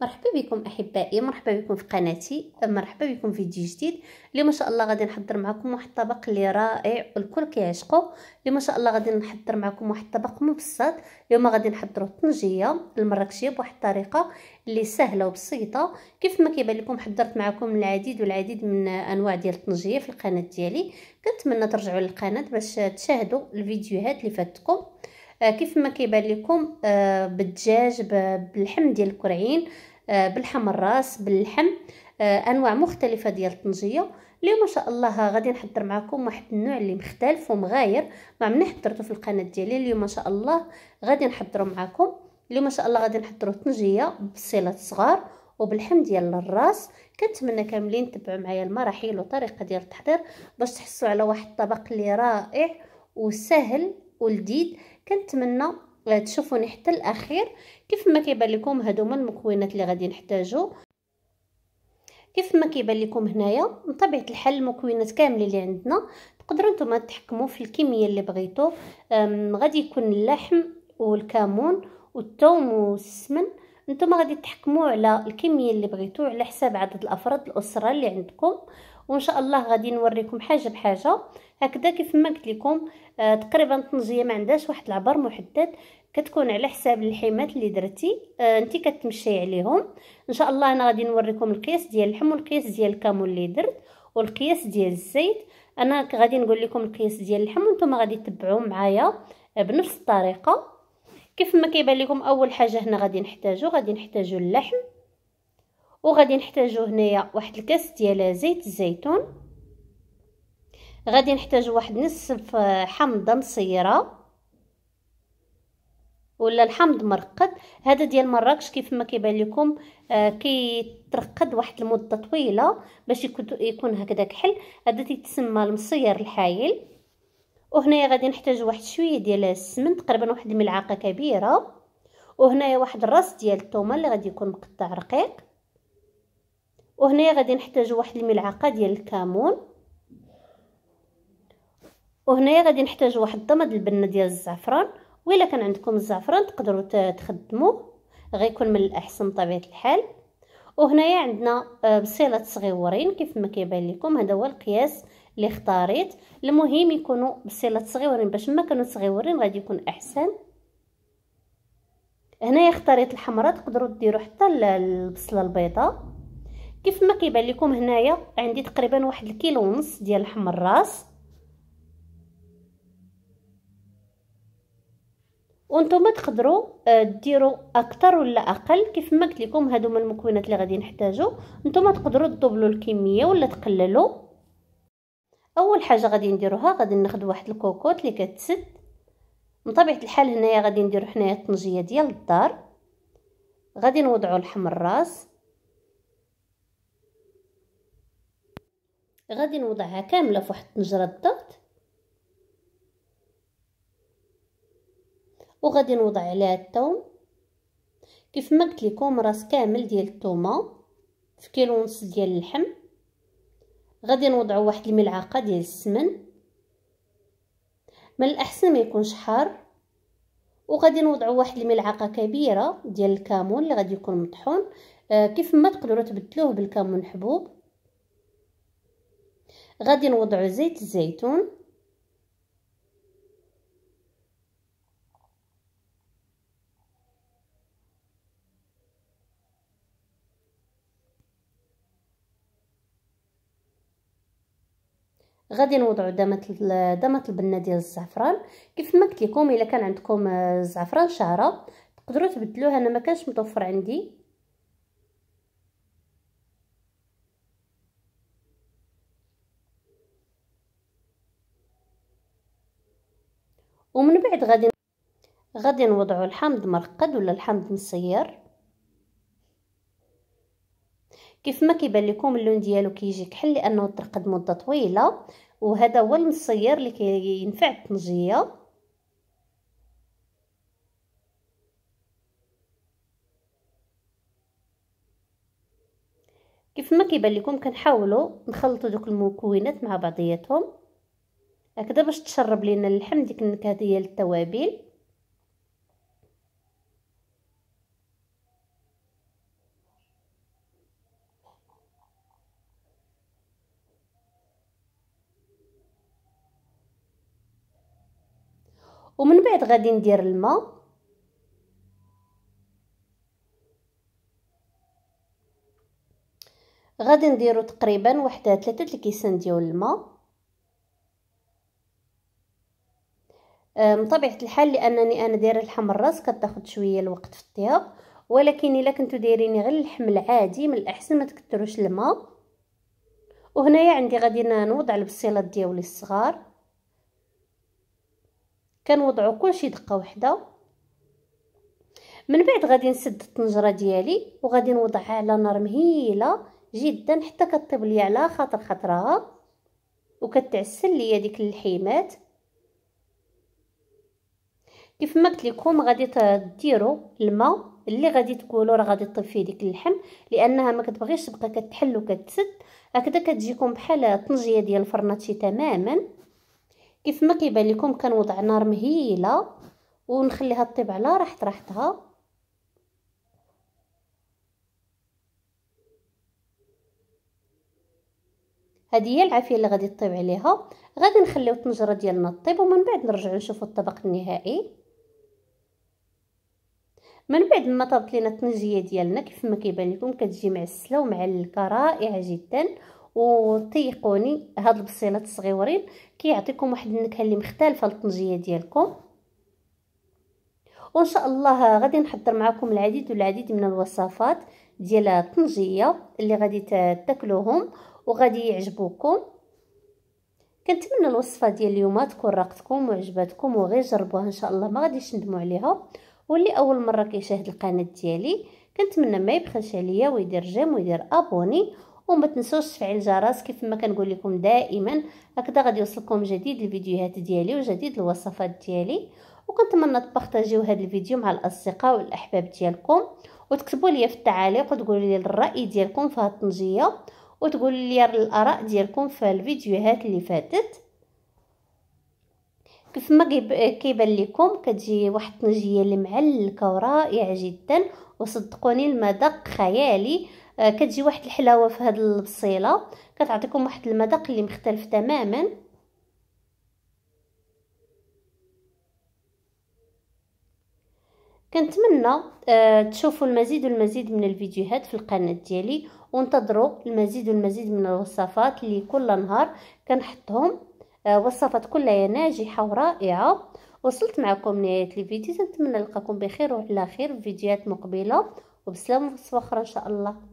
مرحبا بكم احبائي مرحبا بكم في قناتي مرحبا بكم فيديو جديد اللي ما شاء الله غادي نحضر معكم واحد الطبق اللي رائع والكل كيعشقو اللي ما شاء الله غادي نحضر معكم واحد الطبق مبسط اليوم غادي نحضروا الطنجيه المراكشيه بواحد الطريقه اللي سهله وبسيطه كيف ما كيبان لكم حضرت معكم العديد والعديد من انواع ديال الطنجيه في القناه ديالي كنتمنى ترجعوا للقناه باش تشاهدوا الفيديوهات اللي فاتكم آه، كيف ما كيبان لكم آه، بالدجاج باللحم ديال الكرعين آه، بالحم الراس باللحم انواع مختلفه ديال الطنجيه اليوم ان شاء الله غادي نحضر معكم واحد النوع اللي مختلف ومغاير ما عمرني حضرته في القناه ديالي اليوم ان شاء الله غادي نحضره معكم اليوم ان شاء الله غادي نحضروا طنجيه بالصيلات الصغار وبالحم ديال الراس كنتمنى كاملين تبعوا معايا المراحل وطريقه ديال التحضير باش تحصلوا على واحد الطبق اللي رائع وسهل ولذيذ كنتمنى آه، تشوفوني حتى الاخير كيف ما كيبان لكم هادو هما المكونات اللي غادي نحتاجو كيف ما كيبان لكم هنايا من طبيعه الحال المكونات كاملين اللي عندنا تقدروا نتوما تحكموا في الكميه اللي بغيتو غادي يكون اللحم والكمون والثوم والسمن نتوما غادي تحكموا على الكميه اللي بغيتو على حساب عدد الافراد الاسره اللي عندكم وان شاء الله غادي نوريكم حاجه بحاجه هكذا كيف ما قلت لكم آه تقريبا طنجيه ما عندهاش واحد العبر محدد كتكون على حساب اللحيمات اللي درتي آه انت كتمشي عليهم ان شاء الله انا غادي نوريكم القياس ديال اللحم والقياس ديال الكامون اللي درت والقياس ديال الزيت انا غادي نقول لكم القياس ديال اللحم وانتم غادي تتبعوه معايا بنفس الطريقه كيف ما كيبان لكم اول حاجه هنا غادي نحتاجو غادي نحتاجو اللحم وغادي نحتاجو هنايا واحد الكاس ديال زيت الزيتون غادي نحتاجو واحد نصف حمضه مصيره ولا الحمض مرقد هذا ديال مراكش كيف ما كيبان لكم آه كيترقد واحد المده طويله باش يكون هكذا كحل هذا تيتسمى المصير الحايل وهنايا غادي نحتاج واحد شويه ديال السمن تقريبا واحد الملعقه كبيره وهنايا واحد الراس ديال الثومه اللي غادي يكون مقطع رقيق وهنا غادي نحتاجو واحد الملعقه ديال الكمون وهنا غادي نحتاجو واحد الضمد البنه ديال الزعفران وإلا كان عندكم الزعفران تقدروا تخدموه غيكون من الاحسن بطبيعه الحال وهنايا عندنا آه، بصيلات صغيورين كيف ما كيبان لكم هذا هو القياس اللي اختاريت المهم يكونوا بصيلات صغيورين باش ما كانوا صغيورين غادي يكون احسن هنايا اختاريت الحمراء تقدروا ديروا حتى البصله البيضاء كيف ما كيبان لكم هنايا عندي تقريبا واحد الكيلو ونص ديال لحم الراس وانتم تقدروا آه، ديروا اكثر ولا اقل كيف ما قلت لكم هادو هما المكونات اللي غادي نحتاجو نتوما تقدروا تدبلوا الكميه ولا تقللوا اول حاجه غادي نديروها غادي ناخذ واحد الكوكوط اللي كتسد من طبيعه الحال هنايا غادي نديرو حنايا الطنجيه ديال الدار غادي نوضعوا لحم الراس غادي نوضعها كامله فواحد طنجره الضغط وغادي نوضع عليها الثوم كيف ما قلت لكم راس كامل ديال الثومه في كيلو ونص ديال اللحم غادي نوضعوا واحد الملعقه ديال السمن من الاحسن ما يكونش حار وغادي نوضعوا واحد الملعقه كبيره ديال الكمون اللي غادي يكون مطحون آه كيف ما تقدروا تبدلوه بالكمون حبوب غادي نوضعو زيت الزيتون غادي نوضعو دمه دمه البنه ديال الزعفران كيف ما قلت لكم الا كان عندكم الزعفران آه، شعره تقدروا تبدلوه انا ما كانش متوفر عندي ومن بعد غادي غادي نوضعو الحامض مرقد ولا الحامض مسير كيف ما كيبان لكم اللون ديالو كيجي كحل لانه ترقد مده طويله وهذا هو المسير اللي كينفع الطنجيه كيف ما كيبان لكم كنحاولوا نخلطوا دوك المكونات مع بعضياتهم هكذا باش تشرب لينا اللحم ديك النكهه ديال التوابل ومن بعد غادي ندير الماء غادي نديرو تقريبا واحد ثلاثة الكيسان ديال الماء بطبيعه الحال لانني انا دايره اللحم الراس كتاخد شويه الوقت في الطياب ولكن الا كنتو دايريني غير اللحم العادي من الاحسن ما تكثروش الماء وهنايا عندي غادي نوضع البصيلات ديالي الصغار كنوضعو كلشي دقه واحده من بعد غادي نسد الطنجره ديالي وغادي نوضعها على نار مهيله جدا حتى كطيب لي على خاطر خطرها وكتعسل ليا ديك اللحيمات كيف ما قلت لكم غادي ديروا الماء اللي غادي تقولوا راه غادي طيب فيه ديك اللحم لانها ما كتبغيش تبقى كتحل وكتسد هكذا كتجيكم بحال الطنجيه ديال الفرناتشي تماما كيف ما كيبان لكم كنوضع نار مهيله ونخليها طيب على راحت راحتها هذه هي العافيه اللي غادي طيب عليها غادي نخليو الطنجره ديالنا طيب ومن بعد نرجعو نشوفو الطبق النهائي من بعد ما طابت لينا الطنجيه ديالنا كيف ما كيبان لكم كتجي معسله ومعلكه رائعه جدا وطيقوني هاد البصيلات الصغيورين كيعطيكم واحد النكهه اللي مختلفه للطنجيه ديالكم وان شاء الله غادي نحضر معكم العديد والعديد من الوصفات ديال الطنجيه اللي غادي تاكلوهم وغادي يعجبوكم كنتمنى الوصفه ديال اليوم تكون راقتكم وعجبتكم وغير جربوها ان شاء الله ما غاديش ندموا عليها واللي اول مره كيشاهد القناه ديالي كنتمنى ما يبخلش عليا ويدير جيم ويدير ابوني وما تنسوش تفعيل الجرس كيف ما كنقول لكم دائما هكذا غادي يوصلكم جديد الفيديوهات ديالي وجديد الوصفات ديالي وكنتمنى تبارطاجيو هذا الفيديو مع الاصدقاء والاحباب ديالكم وتكتبوا لي في التعاليق وتقولوا لي الراي ديالكم في الطنجيه وتقولوا لي الاراء ديالكم في الفيديوهات اللي فاتت كيف ما كيبان لكم كتجي واحد الطنجيه اللي معلكه ورائعه جدا وصدقوني المذاق خيالي آه، كتجي واحد الحلاوه في هذه البصيله كتعطيكم واحد المذاق اللي مختلف تماما كنتمنى آه، تشوفوا المزيد والمزيد من الفيديوهات في القناه ديالي وانتظروا المزيد والمزيد من الوصفات اللي كل نهار كنحطهم آه، وصفات كلها ناجحة ورائعة وصلت معكم نهاية الفيديو نتمنى نلقاكم بخير وعلى خير في فيديوهات مقبلة وبسلام وصفة أخرى إن شاء الله